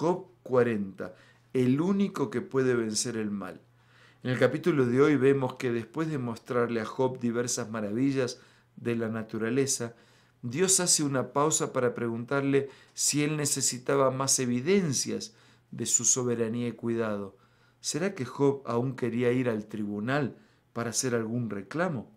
Job 40, el único que puede vencer el mal. En el capítulo de hoy vemos que después de mostrarle a Job diversas maravillas de la naturaleza, Dios hace una pausa para preguntarle si él necesitaba más evidencias de su soberanía y cuidado. ¿Será que Job aún quería ir al tribunal para hacer algún reclamo?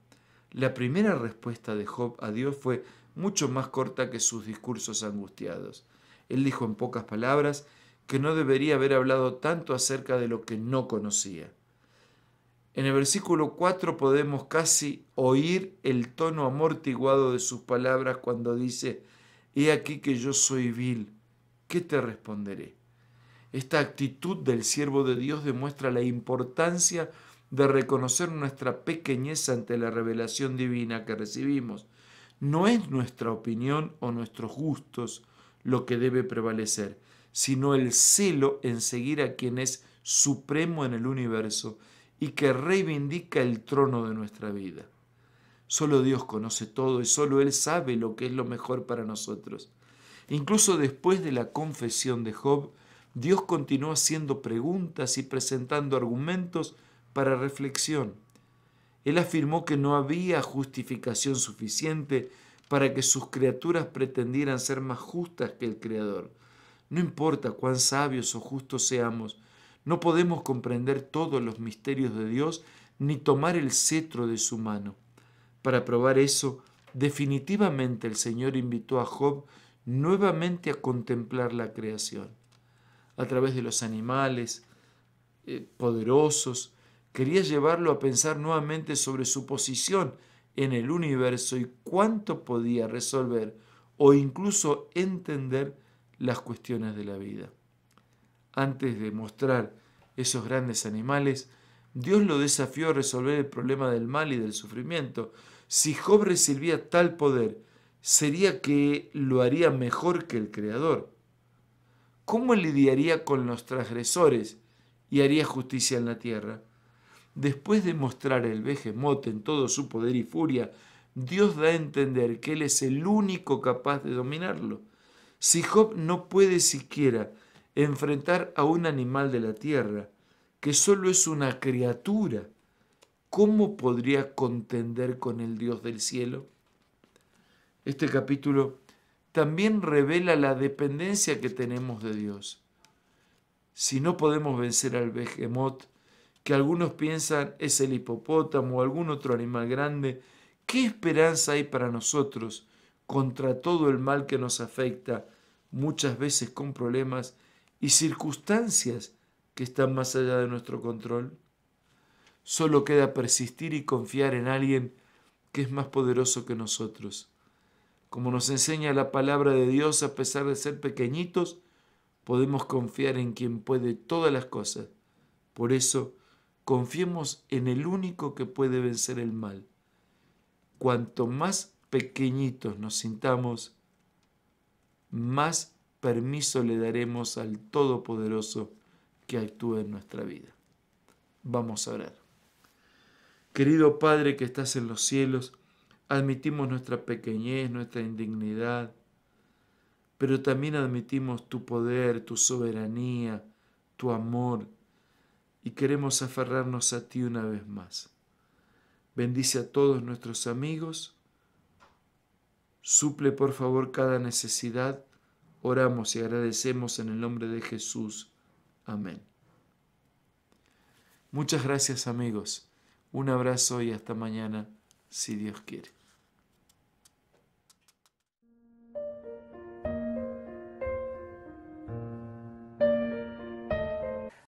La primera respuesta de Job a Dios fue mucho más corta que sus discursos angustiados. Él dijo en pocas palabras que no debería haber hablado tanto acerca de lo que no conocía. En el versículo 4 podemos casi oír el tono amortiguado de sus palabras cuando dice, He aquí que yo soy vil, ¿qué te responderé? Esta actitud del siervo de Dios demuestra la importancia de reconocer nuestra pequeñez ante la revelación divina que recibimos. No es nuestra opinión o nuestros gustos lo que debe prevalecer, sino el celo en seguir a quien es supremo en el universo y que reivindica el trono de nuestra vida. Solo Dios conoce todo y solo Él sabe lo que es lo mejor para nosotros. Incluso después de la confesión de Job, Dios continuó haciendo preguntas y presentando argumentos para reflexión. Él afirmó que no había justificación suficiente para que sus criaturas pretendieran ser más justas que el Creador. No importa cuán sabios o justos seamos, no podemos comprender todos los misterios de Dios ni tomar el cetro de su mano. Para probar eso, definitivamente el Señor invitó a Job nuevamente a contemplar la creación. A través de los animales eh, poderosos, quería llevarlo a pensar nuevamente sobre su posición en el universo y cuánto podía resolver o incluso entender las cuestiones de la vida. Antes de mostrar esos grandes animales, Dios lo desafió a resolver el problema del mal y del sufrimiento. Si Job recibía tal poder, sería que lo haría mejor que el Creador. ¿Cómo lidiaría con los transgresores y haría justicia en la tierra? Después de mostrar el vejemote en todo su poder y furia, Dios da a entender que Él es el único capaz de dominarlo. Si Job no puede siquiera enfrentar a un animal de la tierra, que solo es una criatura, ¿cómo podría contender con el Dios del cielo? Este capítulo también revela la dependencia que tenemos de Dios. Si no podemos vencer al Behemoth, que algunos piensan es el hipopótamo o algún otro animal grande, ¿qué esperanza hay para nosotros contra todo el mal que nos afecta, muchas veces con problemas y circunstancias que están más allá de nuestro control? Solo queda persistir y confiar en alguien que es más poderoso que nosotros. Como nos enseña la palabra de Dios, a pesar de ser pequeñitos, podemos confiar en quien puede todas las cosas. Por eso, Confiemos en el único que puede vencer el mal. Cuanto más pequeñitos nos sintamos, más permiso le daremos al Todopoderoso que actúe en nuestra vida. Vamos a orar. Querido Padre que estás en los cielos, admitimos nuestra pequeñez, nuestra indignidad, pero también admitimos tu poder, tu soberanía, tu amor, y queremos aferrarnos a ti una vez más. Bendice a todos nuestros amigos. Suple por favor cada necesidad. Oramos y agradecemos en el nombre de Jesús. Amén. Muchas gracias amigos. Un abrazo y hasta mañana, si Dios quiere.